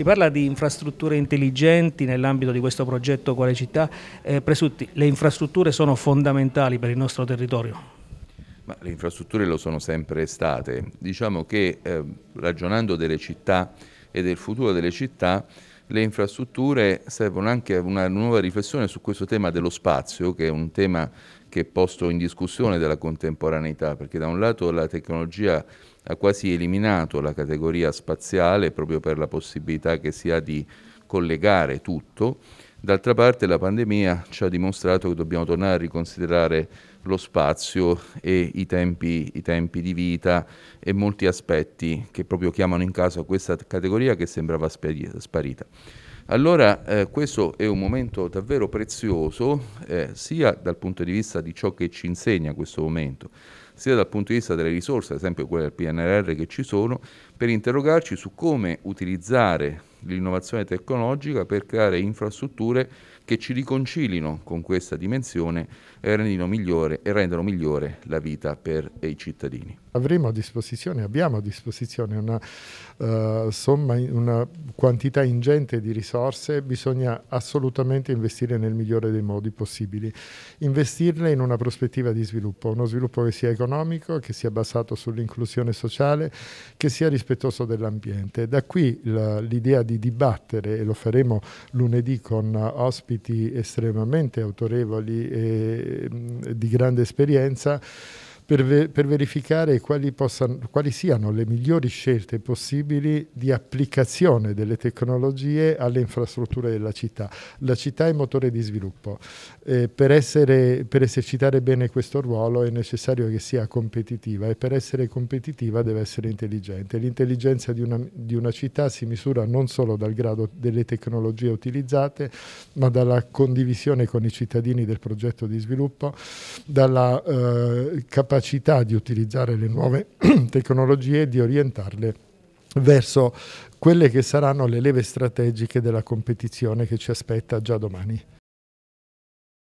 Si parla di infrastrutture intelligenti nell'ambito di questo progetto Quale Città. Eh, Presutti, le infrastrutture sono fondamentali per il nostro territorio? Ma le infrastrutture lo sono sempre state. Diciamo che eh, ragionando delle città e del futuro delle città, le infrastrutture servono anche a una nuova riflessione su questo tema dello spazio, che è un tema che è posto in discussione della contemporaneità, perché da un lato la tecnologia ha quasi eliminato la categoria spaziale proprio per la possibilità che si ha di collegare tutto, d'altra parte la pandemia ci ha dimostrato che dobbiamo tornare a riconsiderare lo spazio e i tempi, i tempi di vita e molti aspetti che proprio chiamano in caso questa categoria che sembrava sparita. Allora eh, questo è un momento davvero prezioso eh, sia dal punto di vista di ciò che ci insegna questo momento, sia dal punto di vista delle risorse, ad esempio quelle del PNRR che ci sono, per interrogarci su come utilizzare l'innovazione tecnologica per creare infrastrutture che ci riconcilino con questa dimensione e rendano migliore, e rendano migliore la vita per eh, i cittadini. Avremo a disposizione, abbiamo a disposizione una, uh, somma, una quantità ingente di risorse, bisogna assolutamente investire nel migliore dei modi possibili. Investirle in una prospettiva di sviluppo, uno sviluppo che sia economico, che sia basato sull'inclusione sociale, che sia rispettoso dell'ambiente. Da qui l'idea di dibattere, e lo faremo lunedì con ospiti estremamente autorevoli e di grande esperienza, per, ve per verificare quali, possano, quali siano le migliori scelte possibili di applicazione delle tecnologie alle infrastrutture della città. La città è motore di sviluppo. Eh, per, essere, per esercitare bene questo ruolo è necessario che sia competitiva e per essere competitiva deve essere intelligente. L'intelligenza di una, di una città si misura non solo dal grado delle tecnologie utilizzate, ma dalla condivisione con i cittadini del progetto di sviluppo, dalla eh, capacità capacità di utilizzare le nuove tecnologie e di orientarle verso quelle che saranno le leve strategiche della competizione che ci aspetta già domani.